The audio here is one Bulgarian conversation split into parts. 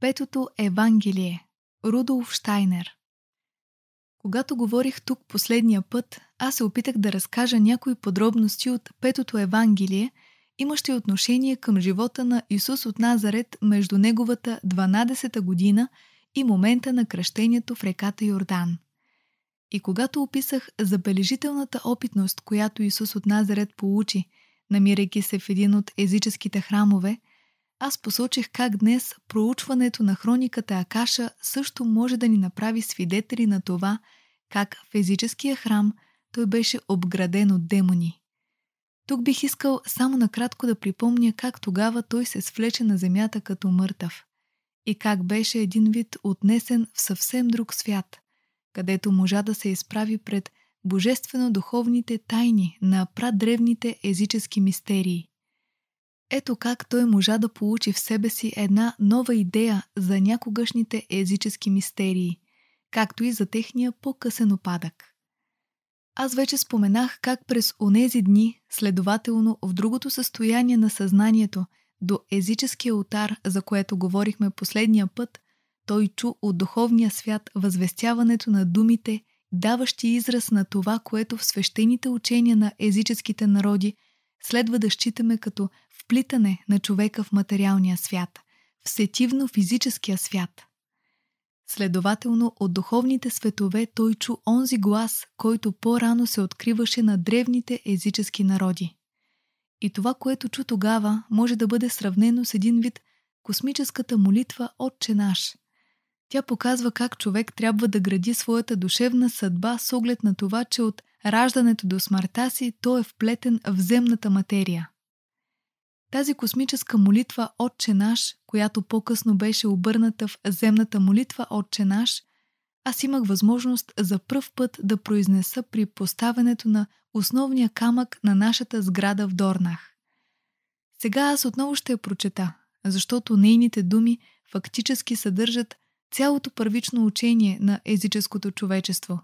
Петото Евангелие Рудолф Штайнер Когато говорих тук последния път, аз се опитах да разкажа някои подробности от Петото Евангелие, имащи отношение към живота на Исус от Назарет между неговата 12-та година и момента на кръщението в реката Йордан. И когато описах забележителната опитност, която Исус от Назарет получи, намирайки се в един от езическите храмове, аз посочих как днес проучването на хрониката Акаша също може да ни направи свидетели на това, как физическия храм той беше обграден от демони. Тук бих искал само накратко да припомня как тогава той се свлече на земята като мъртъв и как беше един вид отнесен в съвсем друг свят, където можа да се изправи пред божествено-духовните тайни на прадревните езически мистерии – ето как той можа да получи в себе си една нова идея за някогашните езически мистерии, както и за техния по-късен опадък. Аз вече споменах как през онези дни, следователно в другото състояние на съзнанието, до езическия отар, за което говорихме последния път, той чу от духовния свят възвестяването на думите, даващи израз на това, което в свещените учения на езическите народи следва да считаме като – вплитане на човека в материалния свят, в сетивно-физическия свят. Следователно, от духовните светове той чу онзи глас, който по-рано се откриваше на древните езически народи. И това, което чу тогава, може да бъде сравнено с един вид космическата молитва Отче наш. Тя показва как човек трябва да гради своята душевна съдба с оглед на това, че от раждането до смъртта си той е вплетен в земната материя – тази космическа молитва Отче наш, която по-късно беше обърната в земната молитва Отче наш, аз имах възможност за пръв път да произнеса при поставянето на основния камък на нашата сграда в Дорнах. Сега аз отново ще я прочета, защото нейните думи фактически съдържат цялото първично учение на езическото човечество.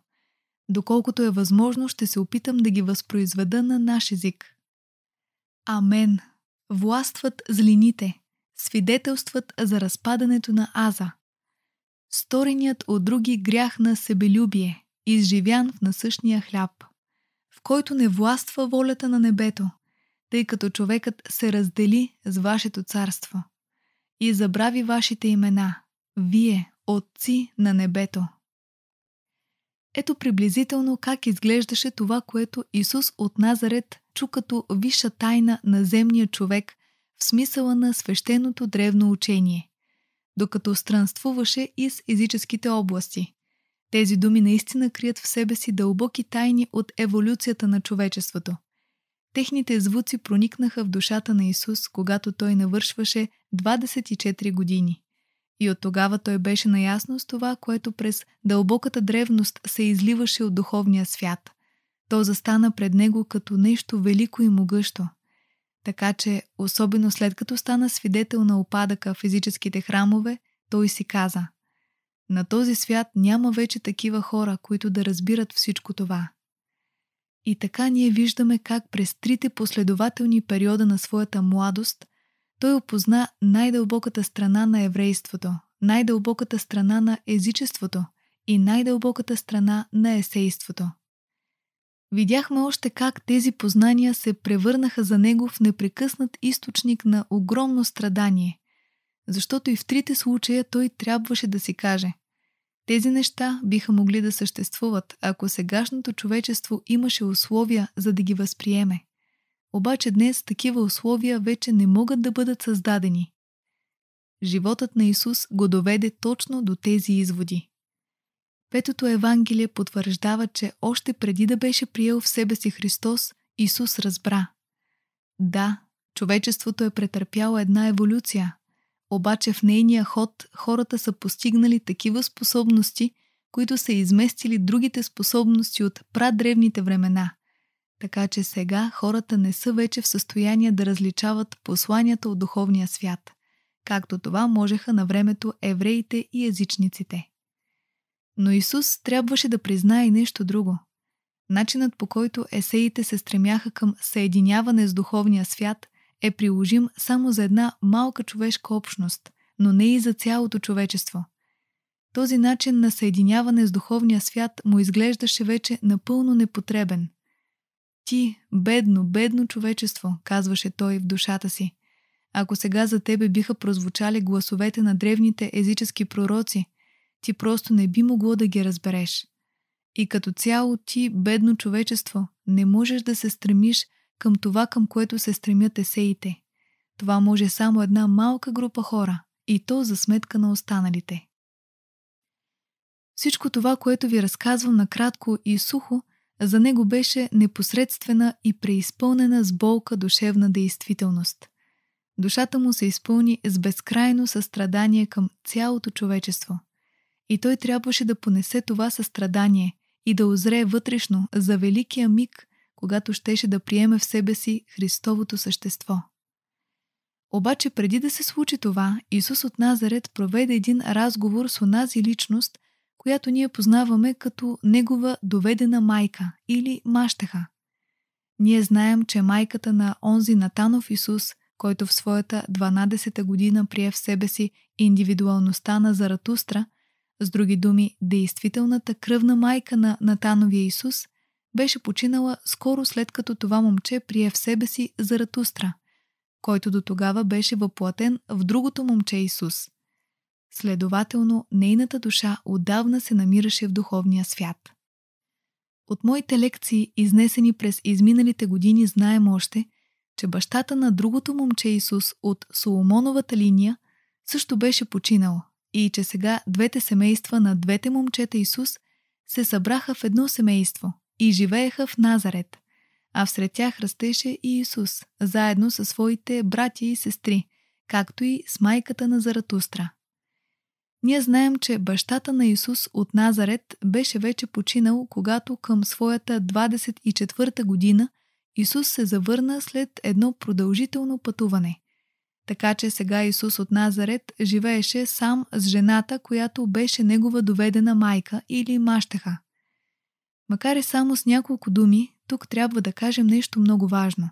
Доколкото е възможно, ще се опитам да ги възпроизведа на наш език. Амен! властват злините, свидетелстват за разпадането на Аза. Стореният от други грях на себелюбие, изживян в насъщния хляб, в който не властва волята на небето, тъй като човекът се раздели с вашето царство и забрави вашите имена, вие, отци на небето. Ето приблизително как изглеждаше това, което Исус от Назарет чу като висша тайна на земния човек в смисъла на свещеното древно учение, докато странствуваше из езическите области. Тези думи наистина крият в себе си дълбоки тайни от еволюцията на човечеството. Техните звуци проникнаха в душата на Исус, когато той навършваше 24 години. И от тогава той беше наясно с това, което през дълбоката древност се изливаше от духовния свят. То застана пред него като нещо велико и могъщо. Така че, особено след като стана свидетел на опадъка в физическите храмове, той си каза «На този свят няма вече такива хора, които да разбират всичко това». И така ние виждаме как през трите последователни периода на своята младост той опозна най-дълбоката страна на еврейството, най-дълбоката страна на езичеството и най-дълбоката страна на есейството. Видяхме още как тези познания се превърнаха за него в непрекъснат източник на огромно страдание, защото и в трите случая той трябваше да си каже тези неща биха могли да съществуват, ако сегашното човечество имаше условия за да ги възприеме. Обаче днес такива условия вече не могат да бъдат създадени. Животът на Исус го доведе точно до тези изводи. Петото Евангелие потвърждава, че още преди да беше приел в себе си Христос, Исус разбра. Да, човечеството е претърпяло една еволюция, обаче в нейния ход хората са постигнали такива способности, които са изместили другите способности от прадревните времена. Така че сега хората не са вече в състояние да различават посланията от духовния свят, както това можеха на времето евреите и езичниците. Но Исус трябваше да признае нещо друго. Начинът по който есеите се стремяха към съединяване с духовния свят е приложим само за една малка човешка общност, но не и за цялото човечество. Този начин на съединяване с духовния свят му изглеждаше вече напълно непотребен – ти, бедно, бедно човечество, казваше той в душата си. Ако сега за тебе биха прозвучали гласовете на древните езически пророци, ти просто не би могло да ги разбереш. И като цяло ти, бедно човечество, не можеш да се стремиш към това, към което се стремят есеите. Това може само една малка група хора, и то за сметка на останалите. Всичко това, което ви разказвам накратко и сухо, за него беше непосредствена и преизпълнена с болка душевна действителност. Душата му се изпълни с безкрайно състрадание към цялото човечество. И той трябваше да понесе това състрадание и да озре вътрешно за великия миг, когато щеше да приеме в себе си Христовото същество. Обаче преди да се случи това, Исус от Назарет проведе един разговор с онази личност – която ние познаваме като негова доведена майка или мащеха. Ние знаем, че майката на онзи Натанов Исус, който в своята 12-та година прие в себе си индивидуалността на Заратустра, с други думи, действителната кръвна майка на Натановия Исус, беше починала скоро след като това момче прие в себе си Заратустра, който до тогава беше въплатен в другото момче Исус – Следователно, нейната душа отдавна се намираше в духовния свят. От моите лекции, изнесени през изминалите години, знаем още, че бащата на другото момче Исус от Соломоновата линия също беше починал и че сега двете семейства на двете момчета Исус се събраха в едно семейство и живееха в Назарет, а всред тях растеше и Исус, заедно със своите брати и сестри, както и с майката на Заратустра – ние знаем, че бащата на Исус от Назарет беше вече починал, когато към своята 24-та година Исус се завърна след едно продължително пътуване. Така че сега Исус от Назарет живееше сам с жената, която беше негова доведена майка или мащеха. Макар и само с няколко думи, тук трябва да кажем нещо много важно.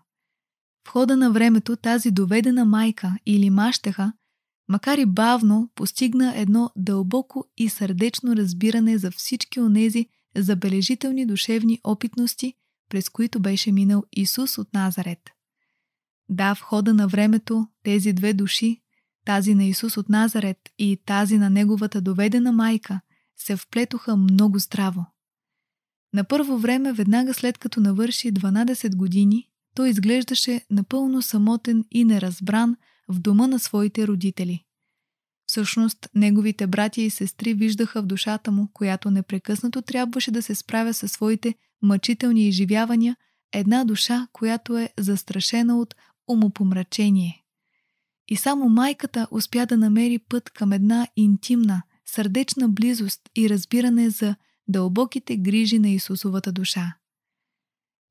В хода на времето тази доведена майка или мащеха – макар и бавно, постигна едно дълбоко и сърдечно разбиране за всички онези забележителни душевни опитности, през които беше минал Исус от Назарет. Да, в хода на времето тези две души, тази на Исус от Назарет и тази на неговата доведена майка, се вплетоха много здраво. На първо време, веднага след като навърши 12 години, той изглеждаше напълно самотен и неразбран – в дома на своите родители. Всъщност, неговите братя и сестри виждаха в душата му, която непрекъснато трябваше да се справя със своите мъчителни изживявания, една душа, която е застрашена от умопомрачение. И само майката успя да намери път към една интимна, сърдечна близост и разбиране за дълбоките грижи на Исусовата душа.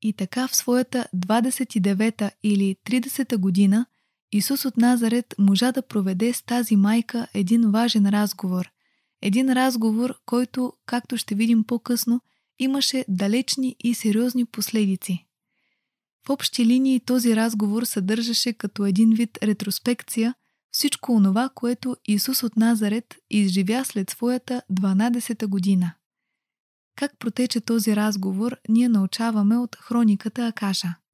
И така в своята 29-та или 30-та година – Исус от Назарет можа да проведе с тази майка един важен разговор. Един разговор, който, както ще видим по-късно, имаше далечни и сериозни последици. В общи линии този разговор съдържаше като един вид ретроспекция всичко онова, което Исус от Назарет изживя след своята 12-та година. Как протече този разговор, ние научаваме от хрониката Акаша –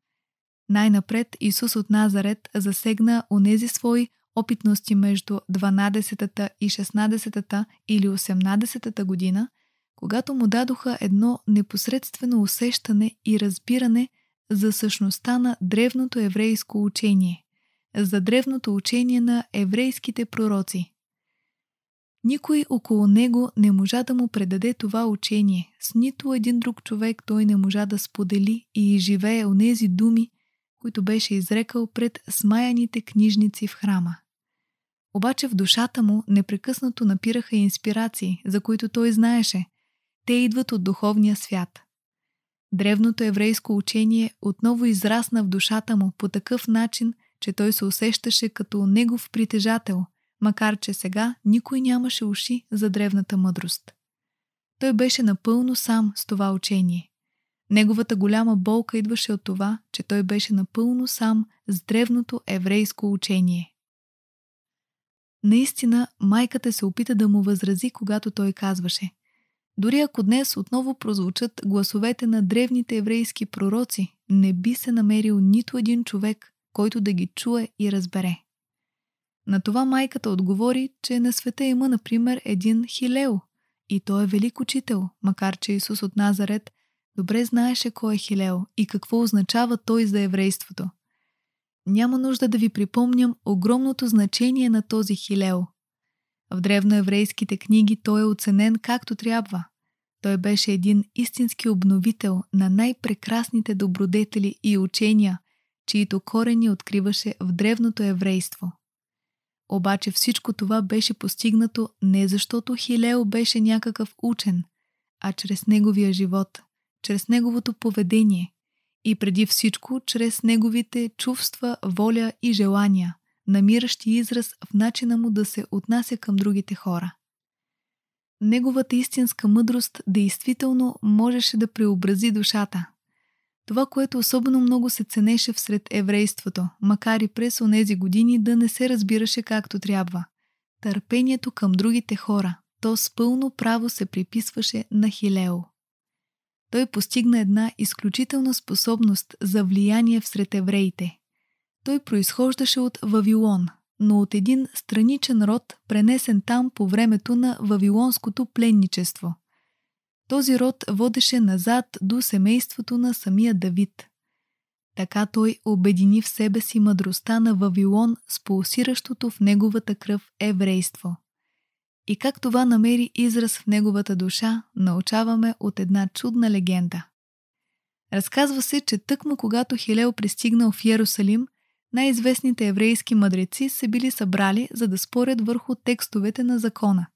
най-напред Исус от Назарет засегна онези свои опитности между 12-та и 16-та или 18-та година, когато му дадоха едно непосредствено усещане и разбиране за същността на древното еврейско учение, за древното учение на еврейските пророци. Никой около него не можа да му предаде това учение, с нито един друг човек той не можа да сподели и изживее онези думи, които беше изрекал пред смаяните книжници в храма. Обаче в душата му непрекъснато напираха инспирации, за които той знаеше. Те идват от духовния свят. Древното еврейско учение отново израсна в душата му по такъв начин, че той се усещаше като негов притежател, макар че сега никой нямаше уши за древната мъдрост. Той беше напълно сам с това учение. Неговата голяма болка идваше от това, че той беше напълно сам с древното еврейско учение. Наистина, майката се опита да му възрази, когато той казваше. Дори ако днес отново прозвучат гласовете на древните еврейски пророци, не би се намерил нито един човек, който да ги чуе и разбере. На това майката отговори, че на света има, например, един Хилео, и той е велик учител, макар че Исус от Назарет – Добре знаеше кой е Хилел и какво означава той за еврейството. Няма нужда да ви припомням огромното значение на този Хилел. В древноеврейските книги той е оценен както трябва. Той беше един истински обновител на най-прекрасните добродетели и учения, чието корени откриваше в древното еврейство. Обаче всичко това беше постигнато не защото Хилео беше някакъв учен, а чрез неговия живот – чрез неговото поведение и преди всичко чрез неговите чувства, воля и желания, намиращи израз в начина му да се отнася към другите хора. Неговата истинска мъдрост действително можеше да преобрази душата. Това, което особено много се ценеше всред еврейството, макар и през онези години да не се разбираше както трябва. Търпението към другите хора, то с пълно право се приписваше на Хилео той постигна една изключителна способност за влияние всред евреите. Той произхождаше от Вавилон, но от един страничен род, пренесен там по времето на вавилонското пленничество. Този род водеше назад до семейството на самия Давид. Така той обедини в себе си мъдростта на Вавилон с пулсиращото в неговата кръв еврейство и как това намери израз в неговата душа, научаваме от една чудна легенда. Разказва се, че тъкмо когато Хилео пристигнал в Ярусалим, най-известните еврейски мъдреци се били събрали, за да спорят върху текстовете на закона.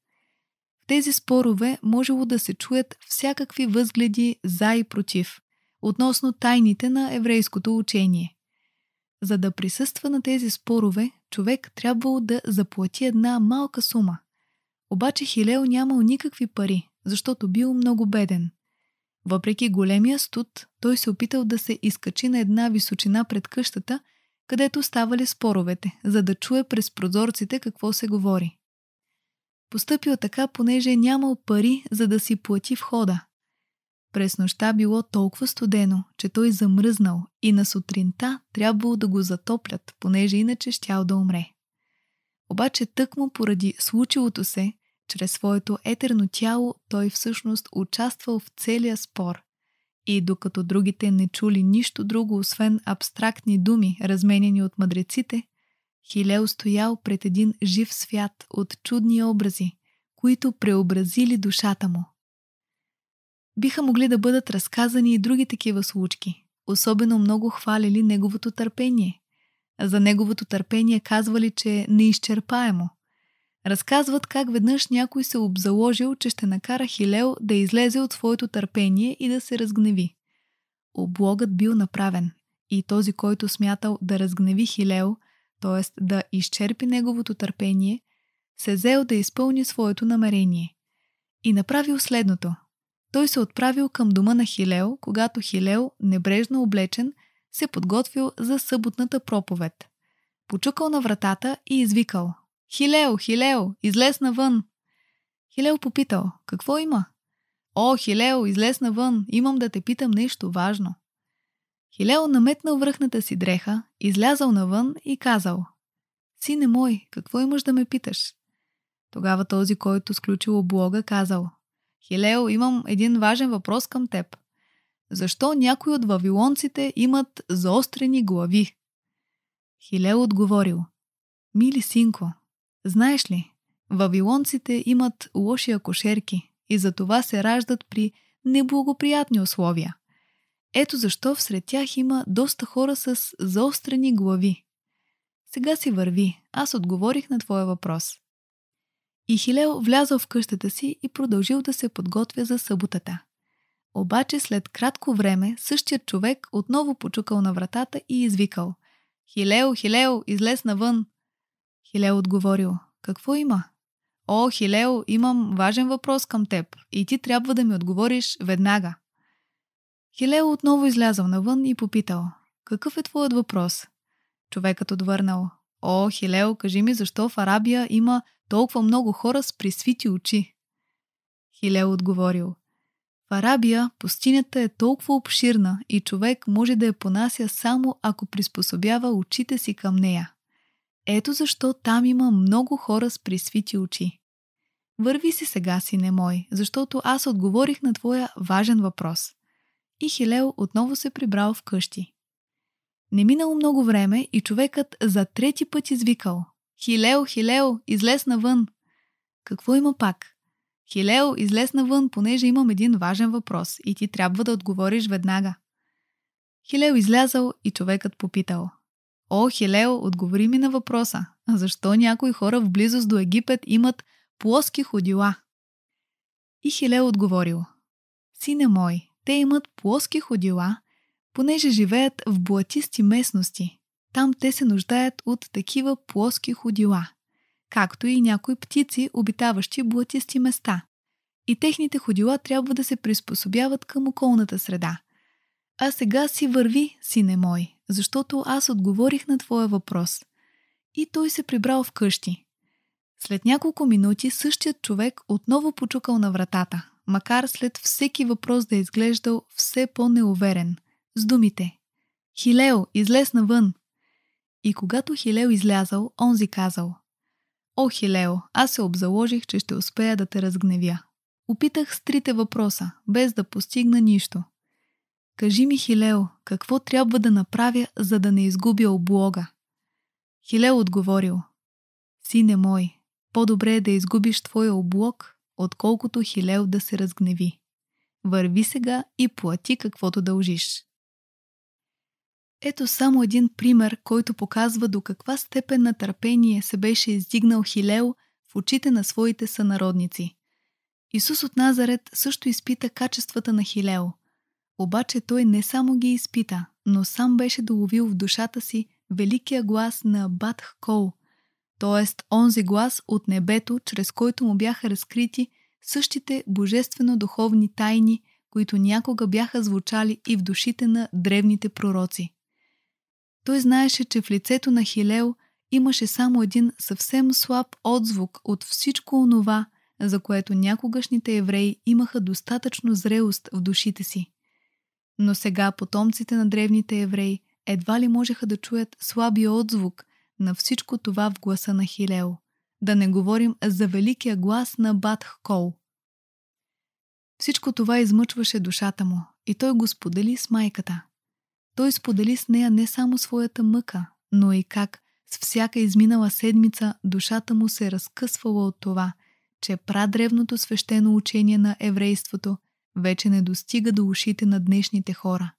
В тези спорове можело да се чуят всякакви възгледи за и против, относно тайните на еврейското учение. За да присъства на тези спорове, човек трябвало да заплати една малка сума – обаче Хилел нямал никакви пари, защото бил много беден. Въпреки големия студ, той се опитал да се изкачи на една височина пред къщата, където ставали споровете, за да чуе през прозорците какво се говори. Постъпил така, понеже е нямал пари, за да си плати входа. През нощта било толкова студено, че той замръзнал и на сутринта трябвало да го затоплят, понеже иначе щял да умре. Обаче тъкмо поради случилото се, чрез своето етерно тяло той всъщност участвал в целия спор. И докато другите не чули нищо друго, освен абстрактни думи, разменени от мъдреците, Хилел стоял пред един жив свят от чудни образи, които преобразили душата му. Биха могли да бъдат разказани и други такива случки. Особено много хвалили неговото търпение. За неговото търпение казвали, че е неизчерпаемо – Разказват как веднъж някой се обзаложил, че ще накара Хилел да излезе от своето търпение и да се разгневи. Облогът бил направен и този, който смятал да разгневи Хилел, т.е. да изчерпи неговото търпение, се зел да изпълни своето намерение. И направил следното. Той се отправил към дома на Хилел, когато Хилел, небрежно облечен, се подготвил за съботната проповед. Почукал на вратата и извикал – Хилео, Хилео, излез навън! Хилео попитал, какво има? О, Хилео, излез навън, имам да те питам нещо важно. Хилео наметнал връхната си дреха, излязал навън и казал Сине мой, какво имаш да ме питаш? Тогава този, който сключил облога, казал Хилео, имам един важен въпрос към теб. Защо някои от вавилонците имат заострени глави? Хилео отговорил Мили синко, Знаеш ли, вавилонците имат лоши акушерки и за това се раждат при неблагоприятни условия. Ето защо всред тях има доста хора с заострени глави. Сега си върви, аз отговорих на твоя въпрос. И Хилел влязъл в къщата си и продължил да се подготвя за съботата. Обаче след кратко време същият човек отново почукал на вратата и извикал. Хилел, Хилел, излез навън! Хилео отговорил, какво има? О, Хилео, имам важен въпрос към теб и ти трябва да ми отговориш веднага. Хилео отново излязъл навън и попитал, какъв е твоят въпрос? Човекът отвърнал, О, Хилео, кажи ми защо в Арабия има толкова много хора с присвити очи? Хилео отговорил, В Арабия пустинята е толкова обширна и човек може да я понася само ако приспособява очите си към нея. Ето защо там има много хора с присвити очи. Върви си сега, сине мой, защото аз отговорих на твоя важен въпрос. И Хилел отново се прибрал в къщи. Не минало много време и човекът за трети път извикал. Хилео, Хилел, излез навън! Какво има пак? Хилео, излез навън, понеже имам един важен въпрос и ти трябва да отговориш веднага. Хилео излязал и човекът попитал – О, Хелео, отговори ми на въпроса. А защо някои хора в близост до Египет имат плоски ходила? И Хелео отговорил. Сине мой, те имат плоски ходила, понеже живеят в блатисти местности. Там те се нуждаят от такива плоски ходила, както и някои птици, обитаващи блатисти места. И техните ходила трябва да се приспособяват към околната среда. А сега си върви, сине мой, защото аз отговорих на твоя въпрос. И той се прибрал вкъщи. След няколко минути същият човек отново почукал на вратата, макар след всеки въпрос да е изглеждал все по-неуверен. С думите «Хилео, излез навън!» И когато Хилео излязал, онзи казал «О, Хилео, аз се обзаложих, че ще успея да те разгневя. Опитах с трите въпроса, без да постигна нищо. Кажи ми, Хилео, какво трябва да направя, за да не изгубя облога? Хилео отговорил. Сине мой, по-добре е да изгубиш твоя облог, отколкото Хилео да се разгневи. Върви сега и плати каквото дължиш. Ето само един пример, който показва до каква степен на търпение се беше издигнал Хилео в очите на своите сънародници. Исус от Назарет също изпита качествата на Хилео – обаче той не само ги изпита, но сам беше доловил в душата си великия глас на Батх Кол, т.е. онзи глас от небето, чрез който му бяха разкрити същите божествено-духовни тайни, които някога бяха звучали и в душите на древните пророци. Той знаеше, че в лицето на Хилел имаше само един съвсем слаб отзвук от всичко онова, за което някогашните евреи имаха достатъчно зрелост в душите си. Но сега потомците на древните евреи едва ли можеха да чуят слабия отзвук на всичко това в гласа на Хилео. Да не говорим за великия глас на Батх Кол. Всичко това измъчваше душата му и той го сподели с майката. Той сподели с нея не само своята мъка, но и как с всяка изминала седмица душата му се разкъсвала от това, че прадревното свещено учение на еврейството вече не достига до ушите на днешните хора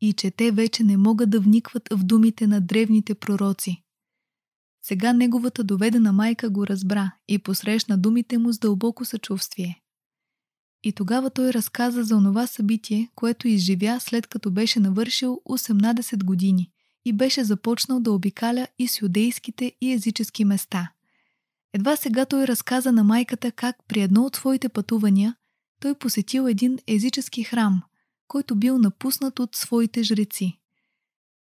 и че те вече не могат да вникват в думите на древните пророци. Сега неговата доведена майка го разбра и посрещна думите му с дълбоко съчувствие. И тогава той разказа за онова събитие, което изживя след като беше навършил 18 години и беше започнал да обикаля и с юдейските и езически места. Едва сега той разказа на майката как при едно от своите пътувания той посетил един езически храм, който бил напуснат от своите жреци.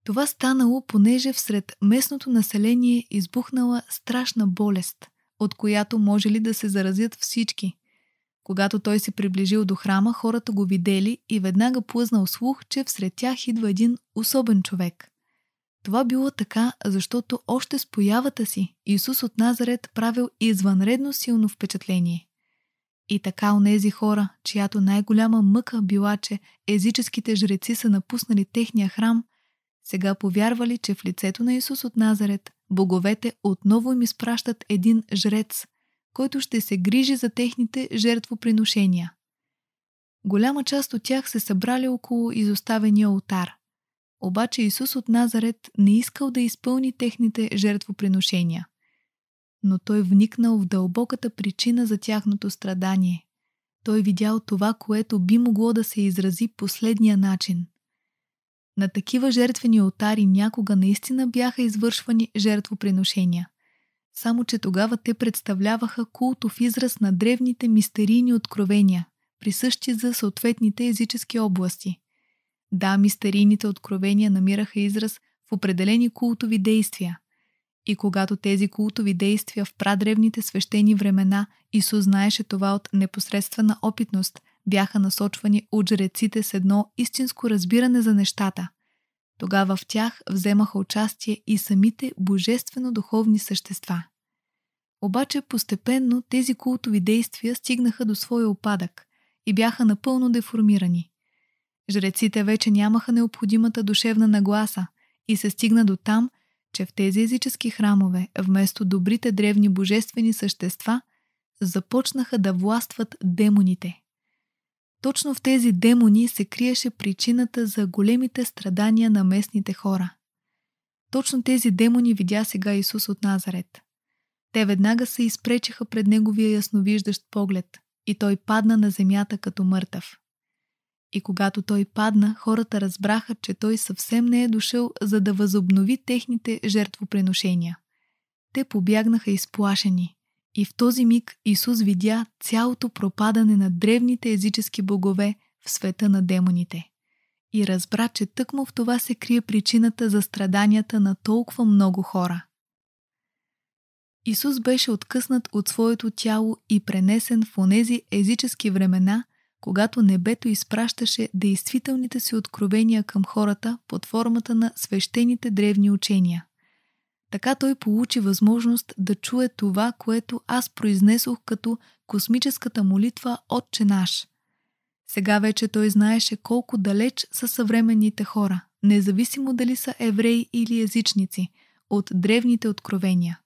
Това станало, понеже всред местното население избухнала страшна болест, от която може ли да се заразят всички. Когато той се приближил до храма, хората го видели и веднага плъзнал слух, че всред тях идва един особен човек. Това било така, защото още с появата си Исус от Назарет правил извънредно силно впечатление – и така онези хора, чиято най-голяма мъка била, че езическите жреци са напуснали техния храм, сега повярвали, че в лицето на Исус от Назарет боговете отново им изпращат един жрец, който ще се грижи за техните жертвоприношения. Голяма част от тях се събрали около изоставения алтар. Обаче Исус от Назарет не искал да изпълни техните жертвоприношения но той вникнал в дълбоката причина за тяхното страдание. Той видял това, което би могло да се изрази последния начин. На такива жертвени отари някога наистина бяха извършвани жертвоприношения. Само, че тогава те представляваха култов израз на древните мистерийни откровения, присъщи за съответните езически области. Да, мистерийните откровения намираха израз в определени култови действия – и когато тези култови действия в прадревните свещени времена, Исус знаеше това от непосредствена опитност, бяха насочвани от жреците с едно истинско разбиране за нещата. Тогава в тях вземаха участие и самите божествено-духовни същества. Обаче постепенно тези култови действия стигнаха до своя опадък и бяха напълно деформирани. Жреците вече нямаха необходимата душевна нагласа и се стигна до там – че в тези езически храмове, вместо добрите древни божествени същества, започнаха да властват демоните. Точно в тези демони се криеше причината за големите страдания на местните хора. Точно тези демони видя сега Исус от Назарет. Те веднага се изпречиха пред неговия ясновиждащ поглед и той падна на земята като мъртъв. И когато той падна, хората разбраха, че той съвсем не е дошъл, за да възобнови техните жертвоприношения. Те побягнаха изплашени. И в този миг Исус видя цялото пропадане на древните езически богове в света на демоните. И разбра, че тъкмо в това се крие причината за страданията на толкова много хора. Исус беше откъснат от своето тяло и пренесен в онези езически времена – когато небето изпращаше действителните си откровения към хората под формата на свещените древни учения. Така той получи възможност да чуе това, което аз произнесох като космическата молитва Отче наш. Сега вече той знаеше колко далеч са съвременните хора, независимо дали са евреи или езичници, от древните откровения.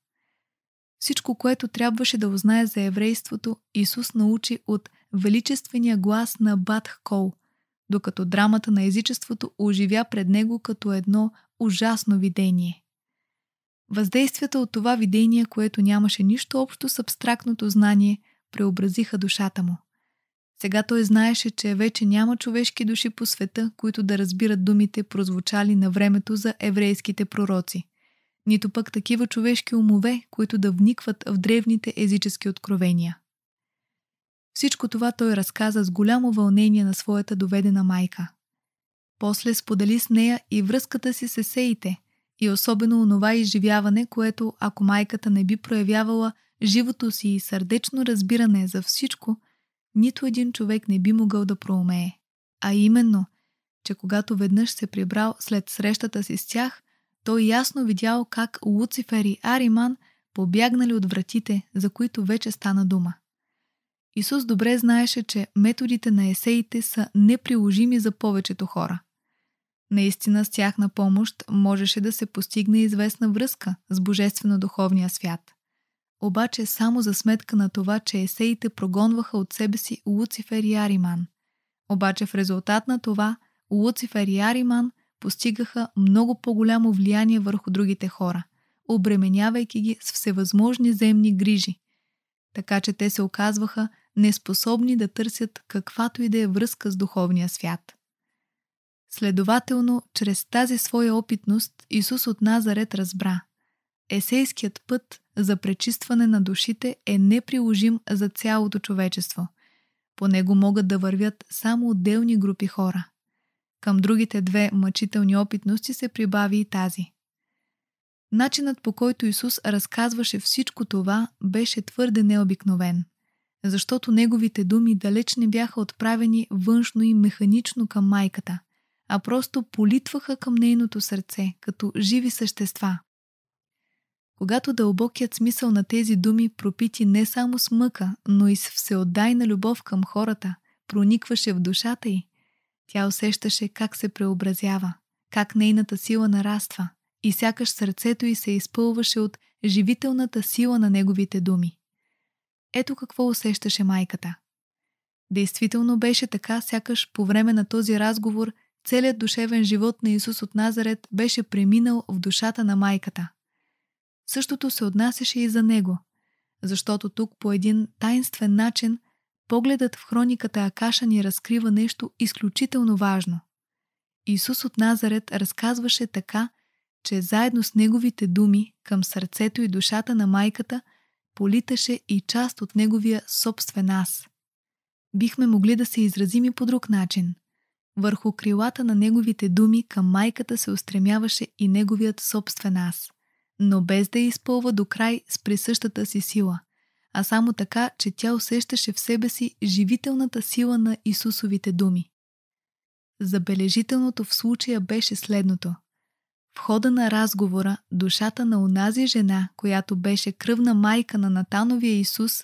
Всичко, което трябваше да узнае за еврейството, Исус научи от величествения глас на Батх Кол, докато драмата на езичеството оживя пред него като едно ужасно видение. Въздействията от това видение, което нямаше нищо общо с абстрактното знание, преобразиха душата му. Сега той знаеше, че вече няма човешки души по света, които да разбират думите, прозвучали на времето за еврейските пророци. Нито пък такива човешки умове, които да вникват в древните езически откровения. Всичко това той разказа с голямо вълнение на своята доведена майка. После сподели с нея и връзката си с есеите и особено онова изживяване, което ако майката не би проявявала живото си и сърдечно разбиране за всичко, нито един човек не би могъл да проумее. А именно, че когато веднъж се прибрал след срещата си с тях, той ясно видял как Луцифер и Ариман побягнали от вратите, за които вече стана дума. Исус добре знаеше, че методите на есеите са неприложими за повечето хора. Наистина с тях на помощ можеше да се постигне известна връзка с божествено-духовния свят. Обаче само за сметка на това, че есеите прогонваха от себе си Луцифер и Ариман. Обаче в резултат на това Луцифер и Ариман постигаха много по-голямо влияние върху другите хора, обременявайки ги с всевъзможни земни грижи. Така че те се оказваха неспособни да търсят каквато и да е връзка с духовния свят. Следователно, чрез тази своя опитност Исус от Назарет разбра. Есейският път за пречистване на душите е неприложим за цялото човечество. По него могат да вървят само отделни групи хора. Към другите две мъчителни опитности се прибави и тази. Начинът по който Исус разказваше всичко това беше твърде необикновен – защото неговите думи далеч не бяха отправени външно и механично към майката, а просто политваха към нейното сърце, като живи същества. Когато дълбокият смисъл на тези думи пропити не само с мъка, но и с всеотдайна любов към хората, проникваше в душата й, тя усещаше как се преобразява, как нейната сила нараства и сякаш сърцето й се изпълваше от живителната сила на неговите думи. Ето какво усещаше майката. Действително беше така, сякаш по време на този разговор целият душевен живот на Исус от Назарет беше преминал в душата на майката. Същото се отнасяше и за него, защото тук по един таинствен начин погледът в хрониката Акаша ни разкрива нещо изключително важно. Исус от Назарет разказваше така, че заедно с неговите думи към сърцето и душата на майката – политаше и част от неговия собствен аз. Бихме могли да се изразим и по друг начин. Върху крилата на неговите думи към майката се устремяваше и неговият собствен аз, но без да я изпълва до край с присъщата си сила, а само така, че тя усещаше в себе си живителната сила на Исусовите думи. Забележителното в случая беше следното – в хода на разговора душата на онази жена, която беше кръвна майка на Натановия Исус,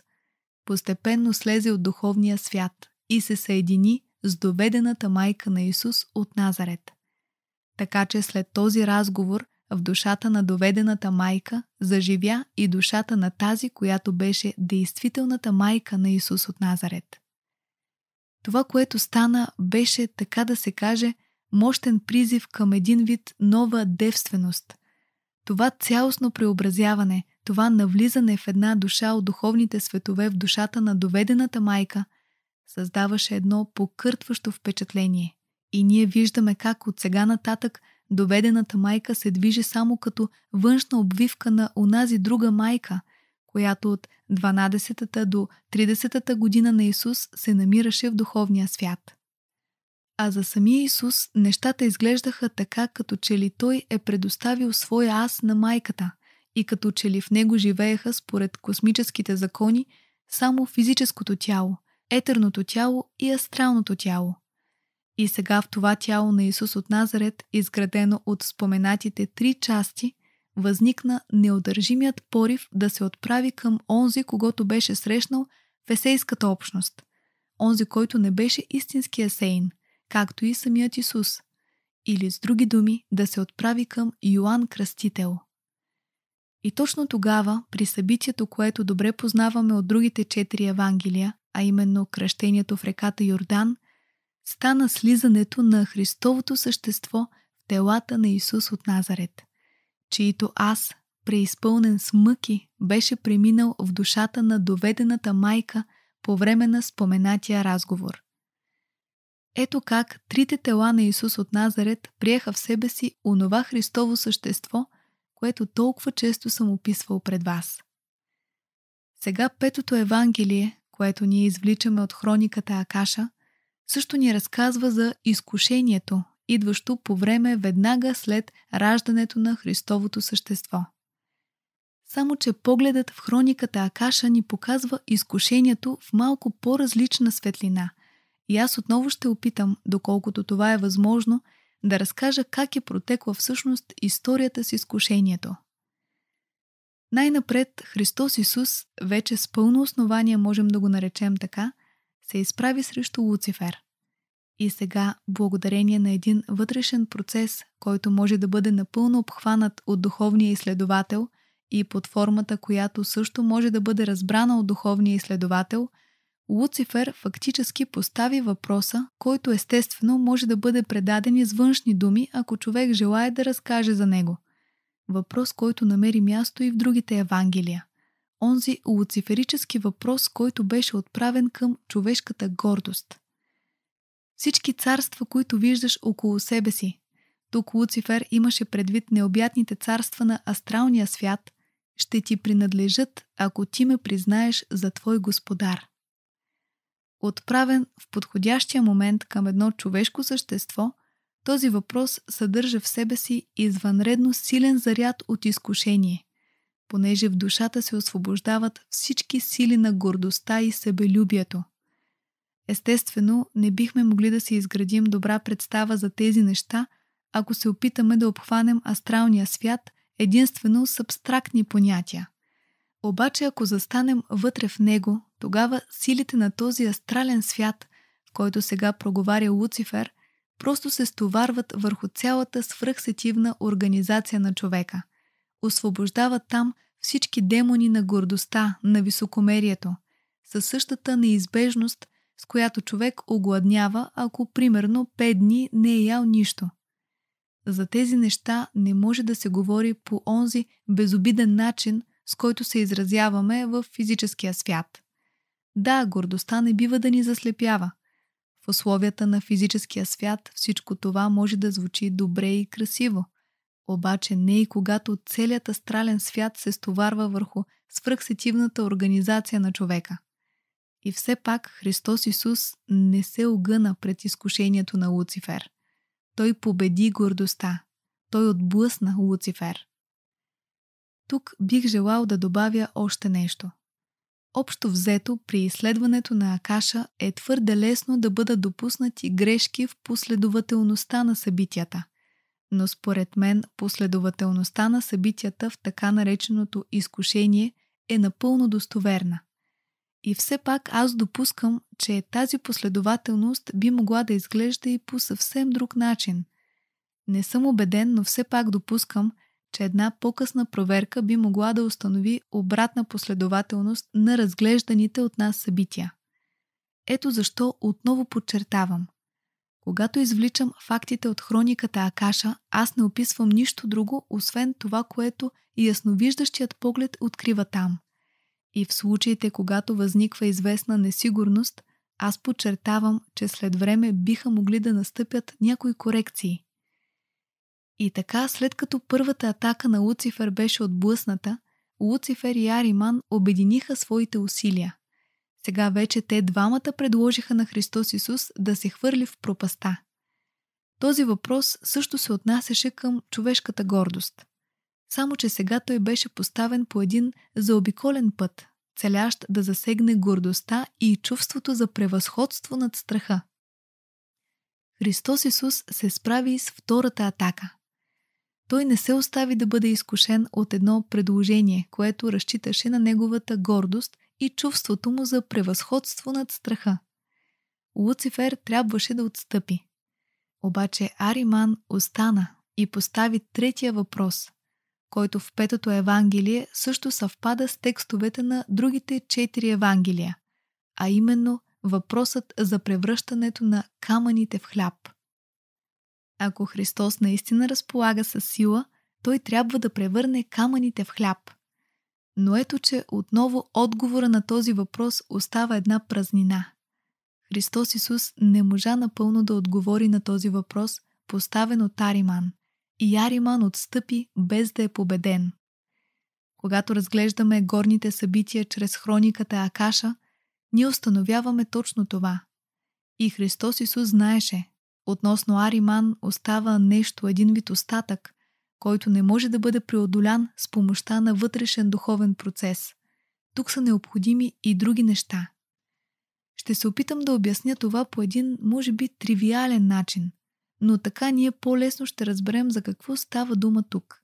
постепенно слезе от духовния свят и се съедини с доведената майка на Исус от Назарет. Така че след този разговор в душата на доведената майка заживя и душата на тази, която беше действителната майка на Исус от Назарет. Това, което стана, беше, така да се каже – мощен призив към един вид нова девственост. Това цялостно преобразяване, това навлизане в една душа от духовните светове в душата на доведената майка, създаваше едно покъртващо впечатление. И ние виждаме как от сега нататък доведената майка се движи само като външна обвивка на онази друга майка, която от 12-та до 30-та година на Исус се намираше в духовния свят. А за самия Исус нещата изглеждаха така, като че ли той е предоставил своя аз на майката и като че ли в него живееха според космическите закони само физическото тяло, етерното тяло и астралното тяло. И сега в това тяло на Исус от Назарет, изградено от споменатите три части, възникна неудържимият порив да се отправи към онзи, когато беше срещнал в есейската общност, онзи, който не беше истински есейн – както и самият Исус, или с други думи да се отправи към Йоанн Кръстител. И точно тогава, при събитието, което добре познаваме от другите четири Евангелия, а именно кръщението в реката Йордан, стана слизането на Христовото същество в телата на Исус от Назарет, чието аз, преизпълнен с мъки, беше преминал в душата на доведената майка по време на споменатия разговор. Ето как трите тела на Исус от Назарет приеха в себе си онова Христово същество, което толкова често съм описвал пред вас. Сега петото Евангелие, което ние извличаме от хрониката Акаша, също ни разказва за изкушението, идващо по време веднага след раждането на Христовото същество. Само, че погледът в хрониката Акаша ни показва изкушението в малко по-различна светлина – и аз отново ще опитам, доколкото това е възможно, да разкажа как е протекла всъщност историята с изкушението. Най-напред Христос Исус, вече с пълно основание можем да го наречем така, се изправи срещу Луцифер. И сега, благодарение на един вътрешен процес, който може да бъде напълно обхванат от духовния изследовател и под формата, която също може да бъде разбрана от духовния изследовател – Луцифер фактически постави въпроса, който естествено може да бъде предаден из външни думи, ако човек желая да разкаже за него. Въпрос, който намери място и в другите Евангелия. Онзи луциферически въпрос, който беше отправен към човешката гордост. Всички царства, които виждаш около себе си. Тук Луцифер имаше предвид необятните царства на астралния свят, ще ти принадлежат, ако ти ме признаеш за твой господар отправен в подходящия момент към едно човешко същество, този въпрос съдържа в себе си извънредно силен заряд от изкушение, понеже в душата се освобождават всички сили на гордостта и себелюбието. Естествено, не бихме могли да си изградим добра представа за тези неща, ако се опитаме да обхванем астралния свят единствено с абстрактни понятия. Обаче ако застанем вътре в него, тогава силите на този астрален свят, в който сега проговаря Луцифер, просто се стоварват върху цялата свръхсетивна организация на човека. Освобождават там всички демони на гордостта, на високомерието, със същата неизбежност, с която човек огладнява, ако примерно 5 дни не е ял нищо. За тези неща не може да се говори по онзи безобиден начин, с който се изразяваме в физическия свят. Да, гордостта не бива да ни заслепява. В условията на физическия свят всичко това може да звучи добре и красиво. Обаче не и когато целият астрален свят се стоварва върху свръхсетивната организация на човека. И все пак Христос Исус не се огъна пред изкушението на Луцифер. Той победи гордостта. Той отблъсна Луцифер. Тук бих желал да добавя още нещо – Общо взето, при изследването на Акаша е твърде лесно да бъдат допуснати грешки в последователността на събитията. Но според мен последователността на събитията в така нареченото изкушение е напълно достоверна. И все пак аз допускам, че тази последователност би могла да изглежда и по съвсем друг начин. Не съм убеден, но все пак допускам – че една по-късна проверка би могла да установи обратна последователност на разглежданите от нас събития. Ето защо отново подчертавам. Когато извличам фактите от хрониката Акаша, аз не описвам нищо друго, освен това, което и ясновиждащият поглед открива там. И в случаите, когато възниква известна несигурност, аз подчертавам, че след време биха могли да настъпят някои корекции – и така, след като първата атака на Луцифер беше отблъсната, Луцифер и Ариман обединиха своите усилия. Сега вече те двамата предложиха на Христос Исус да се хвърли в пропаста. Този въпрос също се отнасяше към човешката гордост. Само, че сега той беше поставен по един заобиколен път, целящ да засегне гордостта и чувството за превъзходство над страха. Христос Исус се справи с втората атака – той не се остави да бъде изкушен от едно предложение, което разчиташе на неговата гордост и чувството му за превъзходство над страха. Луцифер трябваше да отстъпи. Обаче Ариман остана и постави третия въпрос, който в Петото Евангелие също съвпада с текстовете на другите четири Евангелия, а именно въпросът за превръщането на камъните в хляб – ако Христос наистина разполага с сила, той трябва да превърне камъните в хляб. Но ето, че отново отговора на този въпрос остава една празнина. Христос Исус не можа напълно да отговори на този въпрос, поставен от Ариман. И Ариман отстъпи, без да е победен. Когато разглеждаме горните събития чрез хрониката Акаша, ние установяваме точно това. И Христос Исус знаеше, Относно Ариман остава нещо, един вид остатък, който не може да бъде преодолян с помощта на вътрешен духовен процес. Тук са необходими и други неща. Ще се опитам да обясня това по един, може би, тривиален начин, но така ние по-лесно ще разберем за какво става дума тук.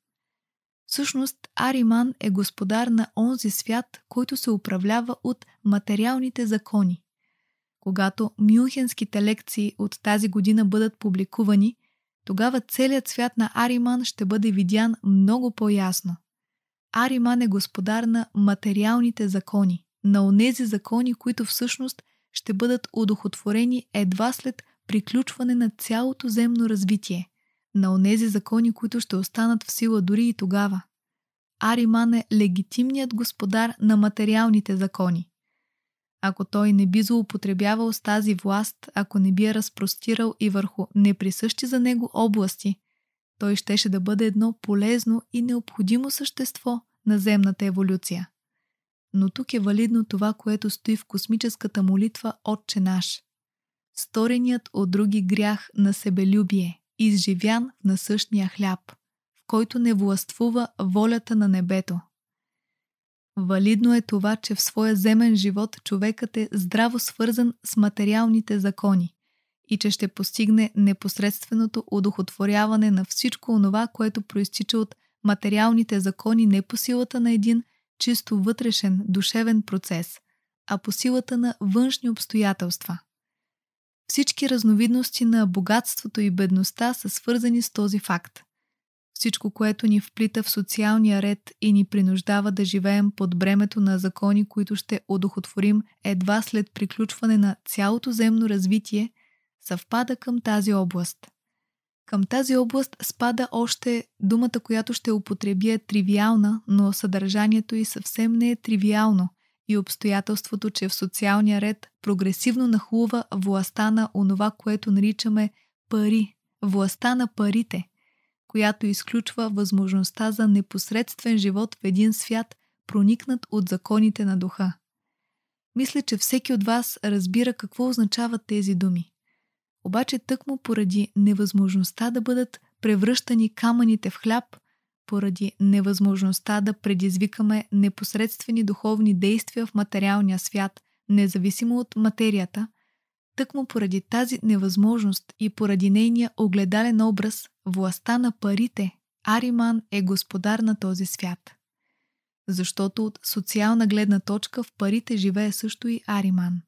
Всъщност, Ариман е господар на онзи свят, който се управлява от материалните закони. Когато мюнхенските лекции от тази година бъдат публикувани, тогава целият свят на Ариман ще бъде видян много по-ясно. Ариман е господар на материалните закони, на онези закони, които всъщност ще бъдат удохотворени едва след приключване на цялото земно развитие, на онези закони, които ще останат в сила дори и тогава. Ариман е легитимният господар на материалните закони, ако той не би злоупотребявал с тази власт, ако не би я разпростирал и върху неприсъщи за него области, той щеше да бъде едно полезно и необходимо същество на земната еволюция. Но тук е валидно това, което стои в космическата молитва Отче наш. Стореният от други грях на себелюбие, изживян на същния хляб, в който не властвува волята на небето – Валидно е това, че в своя земен живот човекът е здраво свързан с материалните закони и че ще постигне непосредственото удохотворяване на всичко онова, което проистича от материалните закони не по силата на един чисто вътрешен, душевен процес, а по силата на външни обстоятелства. Всички разновидности на богатството и бедността са свързани с този факт всичко, което ни вплита в социалния ред и ни принуждава да живеем под бремето на закони, които ще одохотворим едва след приключване на цялото земно развитие, съвпада към тази област. Към тази област спада още думата, която ще употребя е тривиална, но съдържанието и съвсем не е тривиално и обстоятелството, че в социалния ред прогресивно нахлува властта на онова, което наричаме пари, властта на парите – която изключва възможността за непосредствен живот в един свят, проникнат от законите на духа. Мисля, че всеки от вас разбира какво означават тези думи. Обаче тъкмо поради невъзможността да бъдат превръщани камъните в хляб, поради невъзможността да предизвикаме непосредствени духовни действия в материалния свят, независимо от материята – Тъкмо поради тази невъзможност и поради нейния огледален образ, властта на парите, Ариман е господар на този свят. Защото от социална гледна точка в парите живее също и Ариман.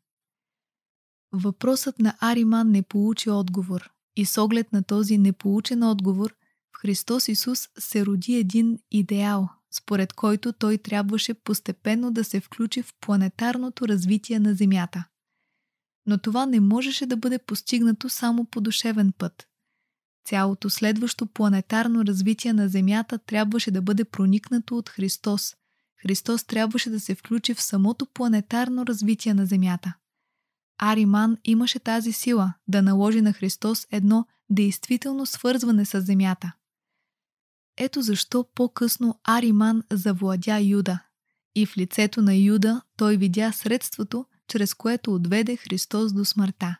Въпросът на Ариман не получи отговор и с оглед на този неполучен отговор в Христос Исус се роди един идеал, според който той трябваше постепенно да се включи в планетарното развитие на Земята но това не можеше да бъде постигнато само по душевен път. Цялото следващо планетарно развитие на Земята трябваше да бъде проникнато от Христос. Христос трябваше да се включи в самото планетарно развитие на Земята. Ариман имаше тази сила да наложи на Христос едно действително свързване с Земята. Ето защо по-късно Ариман завладя Юда. И в лицето на Юда той видя средството – чрез което отведе Христос до смъртта.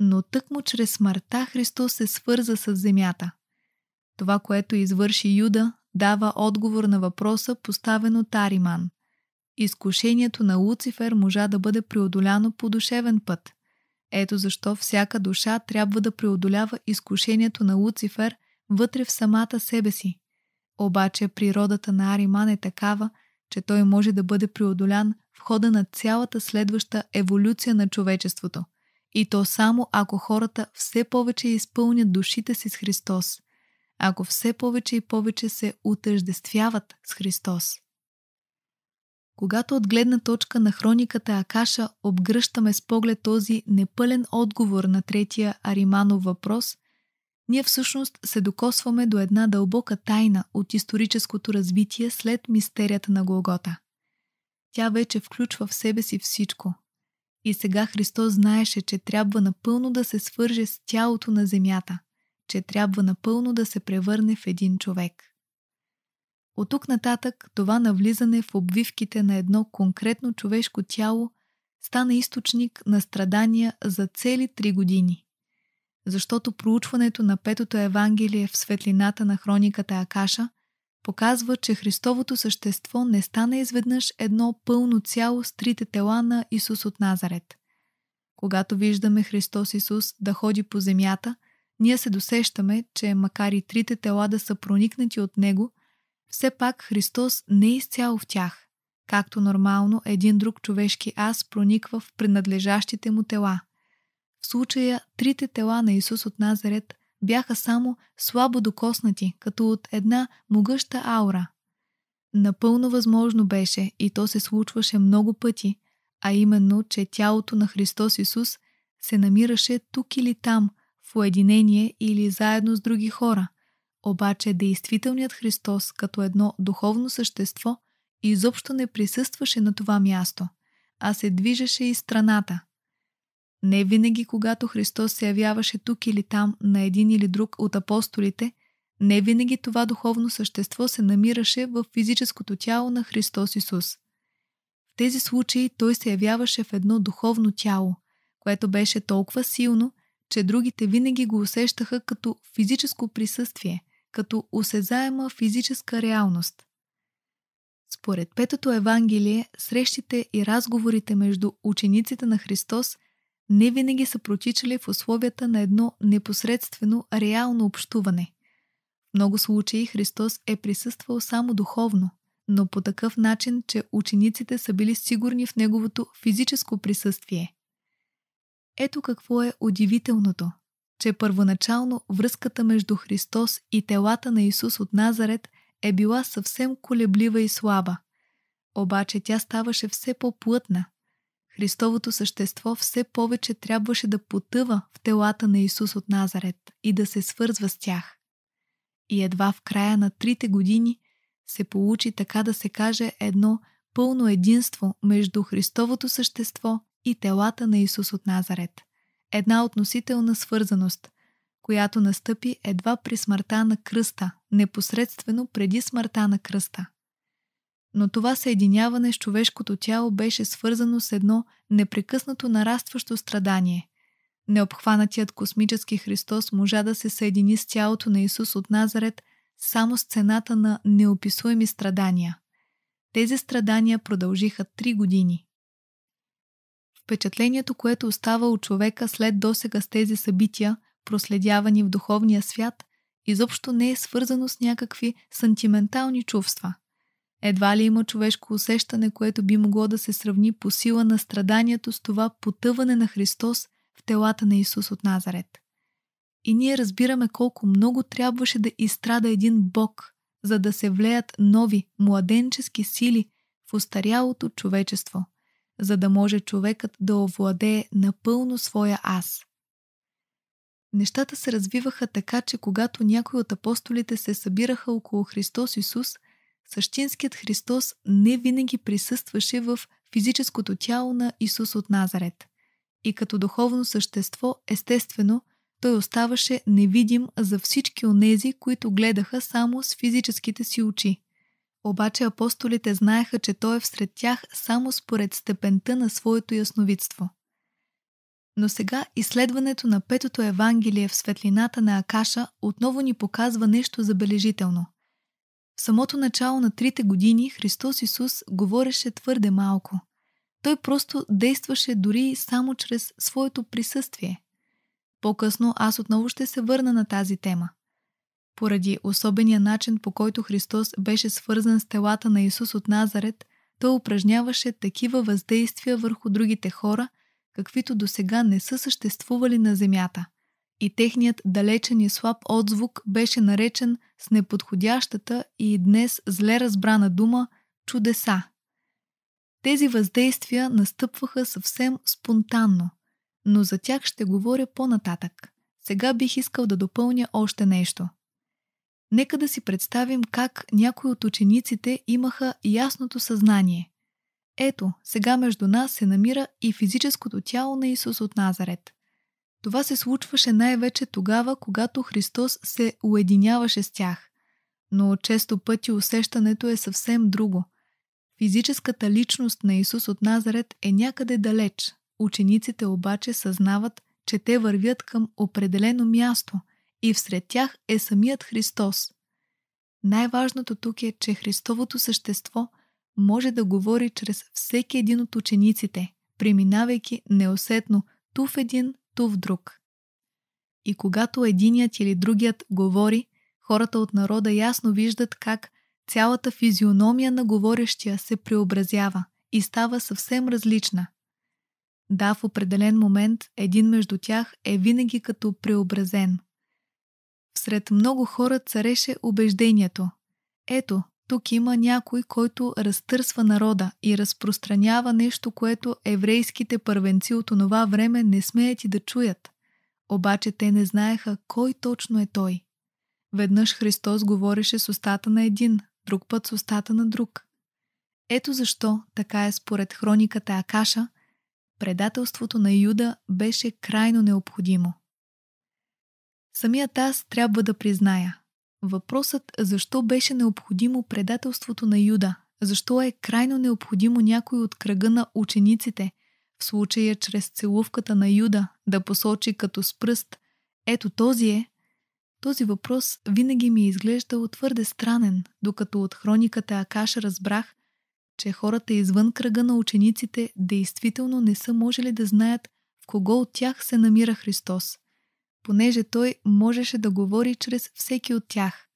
Но тък му чрез смъртта Христос се свърза с земята. Това, което извърши Юда, дава отговор на въпроса, поставен от Ариман. Изкушението на Луцифер можа да бъде преодоляно по душевен път. Ето защо всяка душа трябва да преодолява изкушението на Луцифер вътре в самата себе си. Обаче природата на Ариман е такава, че той може да бъде преодолян в хода на цялата следваща еволюция на човечеството. И то само ако хората все повече изпълнят душите си с Христос, ако все повече и повече се утъждествяват с Христос. Когато от гледна точка на хрониката Акаша обгръщаме с поглед този непълен отговор на третия Ариманов въпрос, ние всъщност се докосваме до една дълбока тайна от историческото развитие след мистерията на Голгота. Тя вече включва в себе си всичко. И сега Христос знаеше, че трябва напълно да се свърже с тялото на земята, че трябва напълно да се превърне в един човек. От тук нататък това навлизане в обвивките на едно конкретно човешко тяло стана източник на страдания за цели три години. Защото проучването на Петото Евангелие в светлината на хрониката Акаша – показва, че Христовото същество не стана изведнъж едно пълно цяло с трите тела на Исус от Назарет. Когато виждаме Христос Исус да ходи по земята, ние се досещаме, че макар и трите тела да са проникнати от Него, все пак Христос не е изцяло в тях, както нормално един друг човешки аз прониква в принадлежащите му тела. В случая трите тела на Исус от Назарет – бяха само слабо докоснати, като от една могъща аура. Напълно възможно беше и то се случваше много пъти, а именно, че тялото на Христос Исус се намираше тук или там, в уединение или заедно с други хора. Обаче действителният Христос като едно духовно същество изобщо не присъстваше на това място, а се движеше из страната – не винаги, когато Христос се явяваше тук или там на един или друг от апостолите, не винаги това духовно същество се намираше в физическото тяло на Христос Исус. В тези случаи той се явяваше в едно духовно тяло, което беше толкова силно, че другите винаги го усещаха като физическо присъствие, като осезаема физическа реалност. Според Петото Евангелие, срещите и разговорите между учениците на Христос не винаги са протичали в условията на едно непосредствено реално общуване. В много случаи Христос е присъствал само духовно, но по такъв начин, че учениците са били сигурни в неговото физическо присъствие. Ето какво е удивителното, че първоначално връзката между Христос и телата на Исус от Назарет е била съвсем колеблива и слаба. Обаче тя ставаше все по-плътна – Христовото същество все повече трябваше да потъва в телата на Исус от Назарет и да се свързва с тях. И едва в края на трите години се получи така да се каже едно пълно единство между Христовото същество и телата на Исус от Назарет. Една относителна свързаност, която настъпи едва при смъртта на кръста, непосредствено преди смъртта на кръста но това съединяване с човешкото тяло беше свързано с едно непрекъснато нарастващо страдание. Необхванатият космически Христос можа да се съедини с тялото на Исус от Назарет само с цената на неописуеми страдания. Тези страдания продължиха три години. Впечатлението, което остава от човека след досега с тези събития, проследявани в духовния свят, изобщо не е свързано с някакви сантиментални чувства – едва ли има човешко усещане, което би могло да се сравни по сила на страданието с това потъване на Христос в телата на Исус от Назарет. И ние разбираме колко много трябваше да изстрада един Бог, за да се влеят нови, младенчески сили в устарялото човечество, за да може човекът да овладее напълно своя аз. Нещата се развиваха така, че когато някои от апостолите се събираха около Христос Исус – същинският Христос не винаги присъстваше в физическото тяло на Исус от Назарет. И като духовно същество, естествено, той оставаше невидим за всички онези, които гледаха само с физическите си очи. Обаче апостолите знаеха, че той е всред тях само според степента на своето ясновидство. Но сега изследването на Петото Евангелие в светлината на Акаша отново ни показва нещо забележително. В самото начало на трите години Христос Исус говореше твърде малко. Той просто действаше дори само чрез своето присъствие. По-късно аз отново ще се върна на тази тема. Поради особения начин, по който Христос беше свързан с телата на Исус от Назарет, той упражняваше такива въздействия върху другите хора, каквито до сега не са съществували на земята – и техният далечен и слаб отзвук беше наречен с неподходящата и днес зле разбрана дума чудеса. Тези въздействия настъпваха съвсем спонтанно, но за тях ще говоря по-нататък. Сега бих искал да допълня още нещо. Нека да си представим как някои от учениците имаха ясното съзнание. Ето, сега между нас се намира и физическото тяло на Исус от Назарет – това се случваше най-вече тогава, когато Христос се уединяваше с тях. Но често пъти усещането е съвсем друго. Физическата личност на Исус от Назарет е някъде далеч. Учениците обаче съзнават, че те вървят към определено място и всред тях е самият Христос. Най-важното тук е, че Христовото същество може да говори чрез всеки един от учениците, преминавайки неусетно ту в един, ту в друг. И когато единият или другият говори, хората от народа ясно виждат как цялата физиономия на говорещия се преобразява и става съвсем различна. Да, в определен момент един между тях е винаги като преобразен. Всред много хора цареше убеждението. Ето, тук има някой, който разтърсва народа и разпространява нещо, което еврейските първенци от онова време не смеят и да чуят. Обаче те не знаеха кой точно е той. Веднъж Христос говореше с устата на един, друг път с устата на друг. Ето защо, така е според хрониката Акаша, предателството на Юда беше крайно необходимо. Самият аз трябва да призная – Въпросът защо беше необходимо предателството на Юда, защо е крайно необходимо някой от кръга на учениците, в случая чрез целувката на Юда, да посочи като с пръст «Ето този е», този въпрос винаги ми е изглеждал твърде странен, докато от хрониката Акаш разбрах, че хората извън кръга на учениците действително не са можели да знаят в кого от тях се намира Христос понеже той можеше да говори чрез всеки от тях.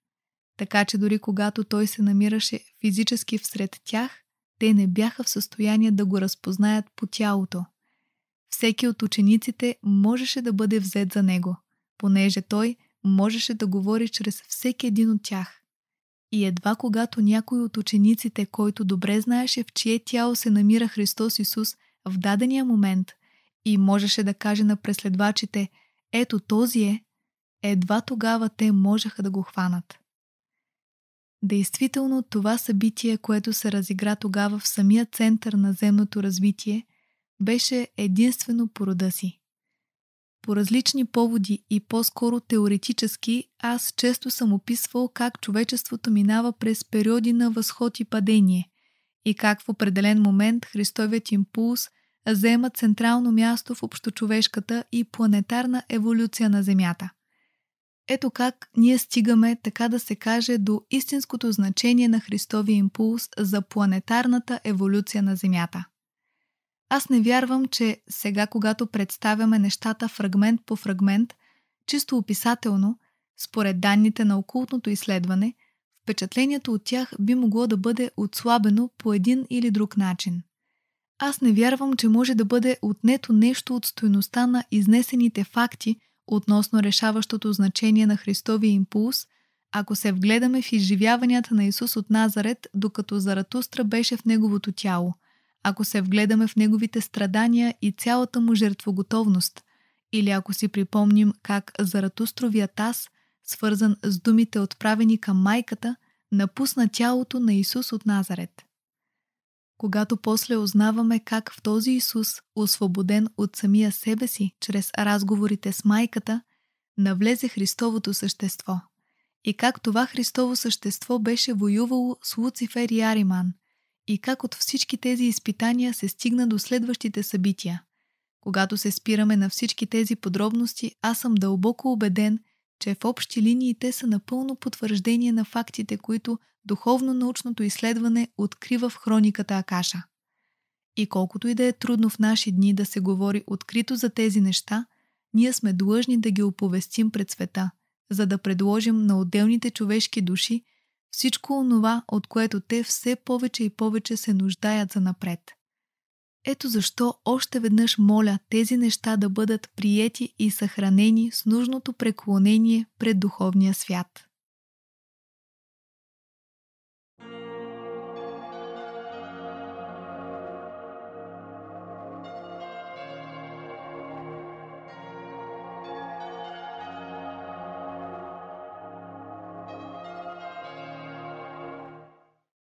Така че дори когато той се намираше физически всред тях, те не бяха в състояние да го разпознаят по тялото. Всеки от учениците можеше да бъде взет за него, понеже той можеше да говори чрез всеки един от тях. И едва когато някой от учениците, който добре знаеше в чие тяло се намира Христос Исус в дадения момент, и можеше да каже на преследвачите – ето този е. Едва тогава те можеха да го хванат. Действително това събитие, което се разигра тогава в самия център на земното развитие, беше единствено по рода си. По различни поводи и по-скоро теоретически, аз често съм описвал как човечеството минава през периоди на възход и падение и как в определен момент Христовият импулс заемат централно място в общочовешката и планетарна еволюция на Земята. Ето как ние стигаме, така да се каже, до истинското значение на Христовия импулс за планетарната еволюция на Земята. Аз не вярвам, че сега, когато представяме нещата фрагмент по фрагмент, чисто описателно, според данните на окултното изследване, впечатлението от тях би могло да бъде отслабено по един или друг начин – аз не вярвам, че може да бъде отнето нещо от стоеността на изнесените факти относно решаващото значение на Христовия импулс, ако се вгледаме в изживяванията на Исус от Назарет, докато Заратустра беше в неговото тяло, ако се вгледаме в неговите страдания и цялата му жертвоготовност, или ако си припомним как Заратустровия таз, свързан с думите отправени към майката, напусна тялото на Исус от Назарет – когато после узнаваме как в този Исус, освободен от самия себе си, чрез разговорите с майката, навлезе Христовото същество. И как това Христово същество беше воювало с Луцифер и Ариман, и как от всички тези изпитания се стигна до следващите събития. Когато се спираме на всички тези подробности, аз съм дълбоко убеден – че в общи линии те са напълно потвърждение на фактите, които духовно-научното изследване открива в хрониката Акаша. И колкото и да е трудно в наши дни да се говори открито за тези неща, ние сме длъжни да ги оповестим пред света, за да предложим на отделните човешки души всичко онова, от което те все повече и повече се нуждаят за напред – ето защо още веднъж моля тези неща да бъдат приети и съхранени с нужното преклонение пред духовния свят.